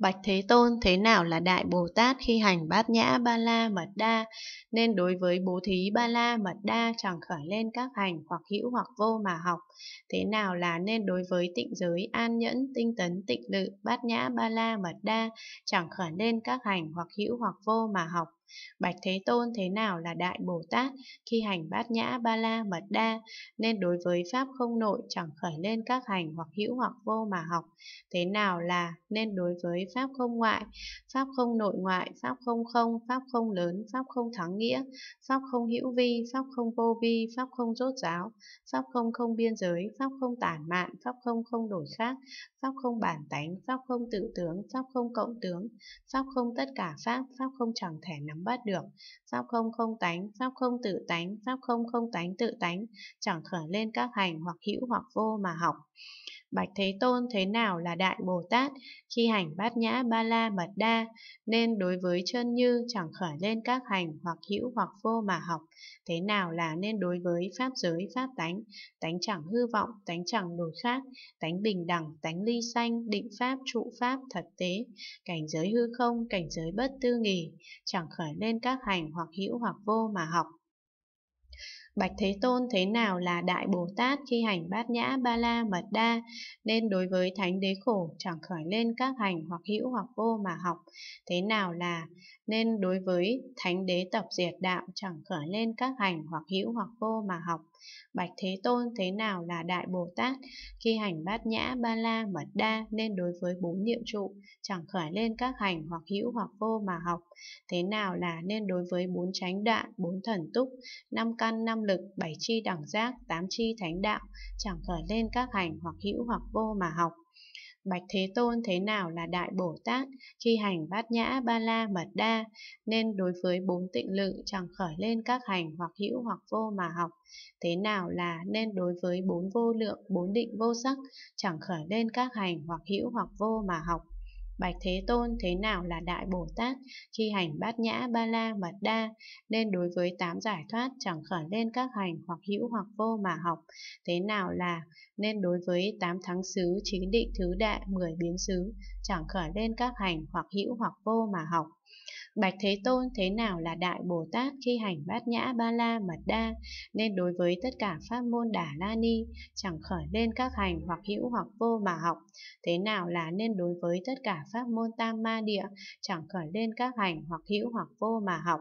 Bạch Thế Tôn thế nào là Đại Bồ Tát khi hành bát nhã ba la mật đa, nên đối với bố thí ba la mật đa chẳng khởi lên các hành hoặc hữu hoặc vô mà học. Thế nào là nên đối với tịnh giới an nhẫn, tinh tấn, tịnh lự, bát nhã ba la mật đa chẳng khởi lên các hành hoặc hữu hoặc vô mà học. Bạch Thế Tôn thế nào là Đại Bồ Tát khi hành bát nhã ba la mật đa, nên đối với Pháp không nội chẳng khởi lên các hành hoặc hữu hoặc vô mà học. Thế nào là nên đối với Pháp không ngoại, Pháp không nội ngoại, Pháp không không, Pháp không lớn, Pháp không thắng nghĩa, Pháp không hữu vi, Pháp không vô vi, Pháp không rốt giáo, Pháp không không biên giới, Pháp không tản mạn, Pháp không không đổi khác, Pháp không bản tánh, Pháp không tự tướng, Pháp không cộng tướng, Pháp không tất cả Pháp, Pháp không chẳng thể nắm nắm bắt được. Pháp không không tánh, pháp không tự tánh, pháp không không tánh tự tánh, chẳng khởi lên các hành hoặc hữu hoặc vô mà học. Bạch Thế Tôn thế nào là Đại Bồ Tát khi hành bát nhã ba la mật đa, nên đối với chân như chẳng khởi lên các hành hoặc hữu hoặc vô mà học. Thế nào là nên đối với pháp giới pháp tánh, tánh chẳng hư vọng, tánh chẳng đổi khác, tánh bình đẳng, tánh ly sanh, định pháp, trụ pháp, thật tế, cảnh giới hư không, cảnh giới bất tư nghỉ, chẳng khởi lên các hành hoặc hữu hoặc vô mà học. Bạch Thế Tôn thế nào là Đại Bồ Tát khi hành bát nhã ba la mật đa, nên đối với Thánh Đế Khổ chẳng khởi lên các hành hoặc hữu hoặc vô mà học. Thế nào là nên đối với Thánh Đế Tập Diệt Đạo chẳng khởi lên các hành hoặc hữu hoặc vô mà học. Bạch Thế Tôn thế nào là Đại Bồ Tát khi hành bát nhã ba la mật đa nên đối với bốn niệm trụ chẳng khởi lên các hành hoặc hữu hoặc vô mà học. Thế nào là nên đối với bốn chánh đoạn, bốn thần túc, năm căn năm lực, bảy chi đẳng giác, tám chi thánh đạo, chẳng khởi lên các hành hoặc hữu hoặc vô mà học. Bạch Thế Tôn thế nào là Đại Bồ Tát khi hành bát nhã ba la mật đa, nên đối với bốn tịnh lự chẳng khởi lên các hành hoặc hữu hoặc vô mà học. Thế nào là nên đối với bốn vô lượng, bốn định vô sắc, chẳng khởi lên các hành hoặc hữu hoặc vô mà học. Bạch Thế Tôn thế nào là Đại Bồ Tát khi hành bát nhã ba la mật đa, nên đối với tám giải thoát chẳng khởi lên các hành hoặc hữu hoặc vô mà học, thế nào là nên đối với tám thắng xứ chính định thứ đại mười biến xứ chẳng khởi lên các hành hoặc hữu hoặc vô mà học. Bạch Thế Tôn thế nào là Đại Bồ Tát khi hành bát nhã ba la mật đa, nên đối với tất cả pháp môn đà la ni, chẳng khởi lên các hành hoặc hữu hoặc vô mà học, thế nào là nên đối với tất cả pháp môn tam ma địa, chẳng khởi lên các hành hoặc hữu hoặc vô mà học.